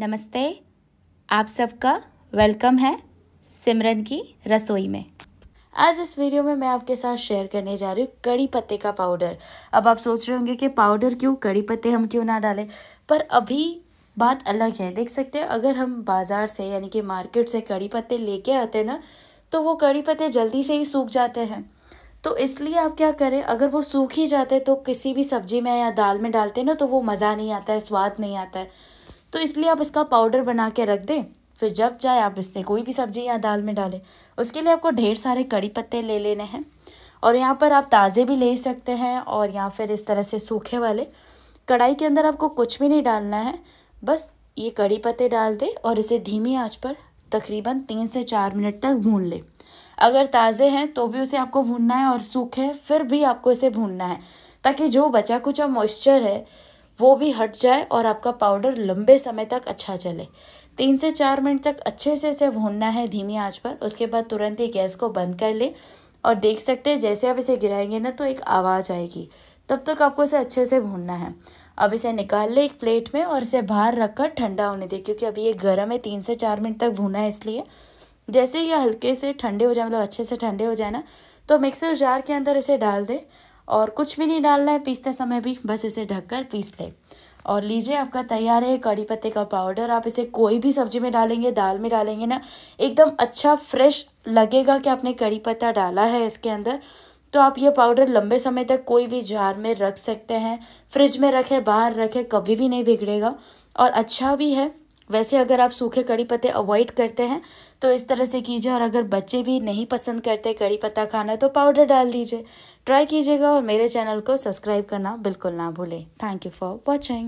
नमस्ते आप सबका वेलकम है सिमरन की रसोई में आज इस वीडियो में मैं आपके साथ शेयर करने जा रही हूँ कड़ी पत्ते का पाउडर अब आप सोच रहे होंगे कि पाउडर क्यों कड़ी पत्ते हम क्यों ना डालें पर अभी बात अलग है देख सकते हैं अगर हम बाज़ार से यानी कि मार्केट से कड़ी पत्ते लेके आते हैं ना तो वो कड़ी पत्ते जल्दी से ही सूख जाते हैं तो इसलिए आप क्या करें अगर वो सूख ही जाते तो किसी भी सब्जी में या दाल में डालते ना तो वो मज़ा नहीं आता है स्वाद नहीं आता है तो इसलिए आप इसका पाउडर बना के रख दें फिर जब चाहे आप इससे कोई भी सब्जी या दाल में डालें उसके लिए आपको ढेर सारे कड़ी पत्ते ले लेने हैं और यहाँ पर आप ताज़े भी ले सकते हैं और या फिर इस तरह से सूखे वाले कढ़ाई के अंदर आपको कुछ भी नहीं डालना है बस ये कड़ी पत्ते डाल दें और इसे धीमी आँच पर तकरीबन तीन से चार मिनट तक भून लें अगर ताज़े हैं तो भी उसे आपको भूनना है और सूखे फिर भी आपको इसे भूनना है ताकि जो बचा कुछ मॉइस्चर है वो भी हट जाए और आपका पाउडर लंबे समय तक अच्छा चले तीन से चार मिनट तक अच्छे से इसे भूनना है धीमी आंच पर उसके बाद तुरंत ही गैस को बंद कर ले और देख सकते हैं जैसे आप इसे गिराएंगे ना तो एक आवाज़ आएगी तब तक आपको इसे अच्छे से भूनना है अब इसे निकाल लें एक प्लेट में और इसे बाहर रख कर ठंडा होने दे क्योंकि अभी ये गर्म है तीन से चार मिनट तक भूना है इसलिए जैसे ये हल्के से ठंडे हो जाए मतलब अच्छे से ठंडे हो जाए ना तो मिक्सर जार के अंदर इसे डाल दें और कुछ भी नहीं डालना है पीसते समय भी बस इसे ढककर पीस लें और लीजिए आपका तैयार है कड़ी पत्ते का पाउडर आप इसे कोई भी सब्जी में डालेंगे दाल में डालेंगे ना एकदम अच्छा फ्रेश लगेगा कि आपने कड़ी पत्ता डाला है इसके अंदर तो आप ये पाउडर लंबे समय तक कोई भी जार में रख सकते हैं फ्रिज में रखें बाहर रखें कभी भी नहीं बिगड़ेगा और अच्छा भी है वैसे अगर आप सूखे कड़ी पत्ते अवॉइड करते हैं तो इस तरह से कीजिए और अगर बच्चे भी नहीं पसंद करते कड़ी पत्ता खाना तो पाउडर डाल दीजिए ट्राई कीजिएगा और मेरे चैनल को सब्सक्राइब करना बिल्कुल ना भूलें थैंक यू फॉर वॉचिंग